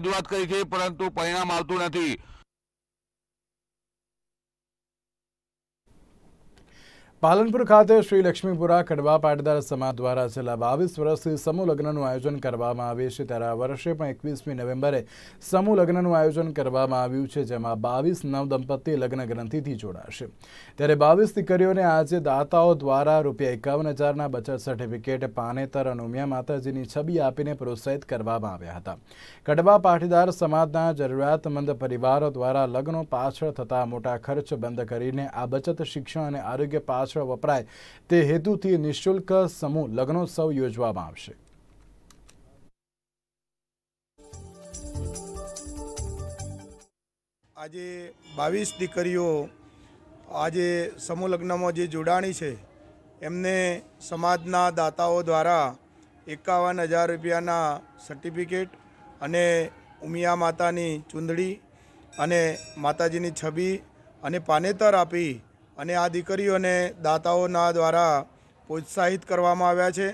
રજૂઆત કરી છે પરંતુ પરિણામ આવતું નથી પાલનપુર ખાતે શ્રી લક્ષ્મીપુરા કડવા પાટીદાર સમાજ દ્વારા છેલ્લા બાવીસ વર્ષથી સમૂહ લગ્નનું આયોજન કરવામાં આવે છે ત્યારે આ વર્ષે પણ એકવીસમી નવેમ્બરે સમૂહ લગ્નનું આયોજન કરવામાં આવ્યું છે જેમાં બાવીસ નવદંપતી લગ્ન ગ્રંથિથી જોડાશે ત્યારે બાવીસ દીકરીઓને આજે દાતાઓ દ્વારા રૂપિયા એકાવન હજારના બચત સર્ટિફિકેટ પાનેતર અને ઉમિયા માતાજીની છબી આપીને પ્રોત્સાહિત કરવામાં આવ્યા હતા કડવા પાટીદાર સમાજના જરૂરિયાતમંદ પરિવારો દ્વારા લગ્નો પાછળ થતા મોટા ખર્ચ બંધ કરીને આ બચત શિક્ષણ અને આરોગ્ય પાછળ પાછળ વપરાય તે હેતુથી નિઃશુલ્ક સમૂહ લગ્નોત્સવ યોજવામાં આવશે આજે બાવીસ દીકરીઓ આજે સમૂહ લગ્નમાં જે જોડાણી છે એમને સમાજના દાતાઓ દ્વારા એકાવન હજાર રૂપિયાના સર્ટિફિકેટ અને ઉમિયા માતાની ચૂંદડી અને માતાજીની છબી અને પાનેતર આપી અને આ દીકરીઓને દાતાઓના દ્વારા પ્રોત્સાહિત કરવામાં આવ્યા છે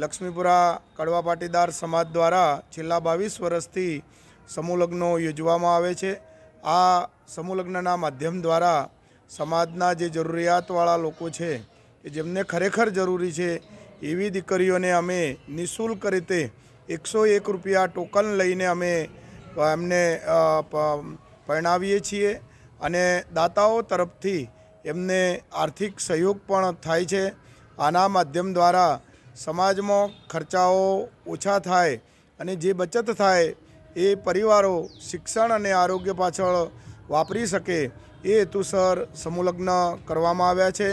લક્ષ્મીપુરા કડવા પાટીદાર સમાજ દ્વારા છેલ્લા બાવીસ વર્ષથી સમૂહ યોજવામાં આવે છે આ સમૂહ માધ્યમ દ્વારા સમાજના જે જરૂરિયાતવાળા લોકો છે કે જેમને ખરેખર જરૂરી છે એવી દીકરીઓને અમે નિઃશુલ્ક રીતે એકસો એક રૂપિયા ટોકન લઈને અમે એમને પરણાવીએ છીએ અને દાતાઓ તરફથી એમને આર્થિક સહયોગ પણ થાય છે આના માધ્યમ દ્વારા સમાજમાં ખર્ચાઓ ઓછા થાય અને જે બચત થાય એ પરિવારો શિક્ષણ અને આરોગ્ય પાછળ વાપરી શકે એ હેતુસર સમુલગ્ન કરવામાં આવ્યા છે